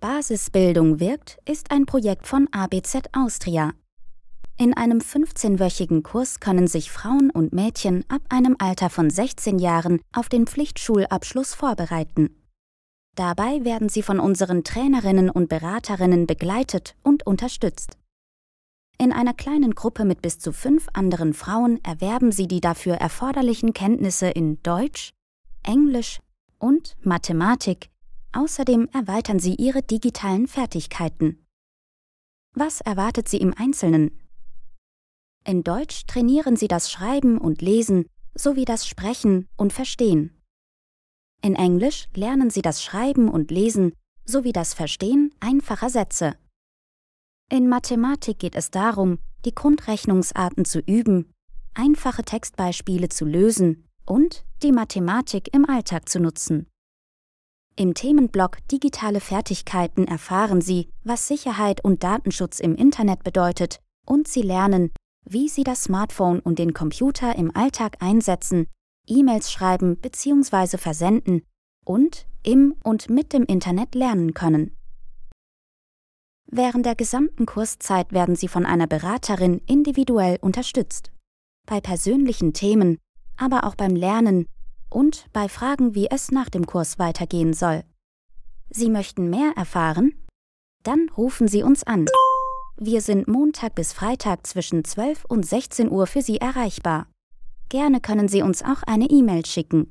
Basisbildung wirkt ist ein Projekt von ABZ Austria. In einem 15-wöchigen Kurs können sich Frauen und Mädchen ab einem Alter von 16 Jahren auf den Pflichtschulabschluss vorbereiten. Dabei werden sie von unseren Trainerinnen und Beraterinnen begleitet und unterstützt. In einer kleinen Gruppe mit bis zu fünf anderen Frauen erwerben sie die dafür erforderlichen Kenntnisse in Deutsch, Englisch und Mathematik Außerdem erweitern sie ihre digitalen Fertigkeiten. Was erwartet sie im Einzelnen? In Deutsch trainieren sie das Schreiben und Lesen sowie das Sprechen und Verstehen. In Englisch lernen sie das Schreiben und Lesen sowie das Verstehen einfacher Sätze. In Mathematik geht es darum, die Grundrechnungsarten zu üben, einfache Textbeispiele zu lösen und die Mathematik im Alltag zu nutzen. Im Themenblock Digitale Fertigkeiten erfahren Sie, was Sicherheit und Datenschutz im Internet bedeutet und Sie lernen, wie Sie das Smartphone und den Computer im Alltag einsetzen, E-Mails schreiben bzw. versenden und im und mit dem Internet lernen können. Während der gesamten Kurszeit werden Sie von einer Beraterin individuell unterstützt. Bei persönlichen Themen, aber auch beim Lernen, und bei Fragen, wie es nach dem Kurs weitergehen soll. Sie möchten mehr erfahren? Dann rufen Sie uns an. Wir sind Montag bis Freitag zwischen 12 und 16 Uhr für Sie erreichbar. Gerne können Sie uns auch eine E-Mail schicken.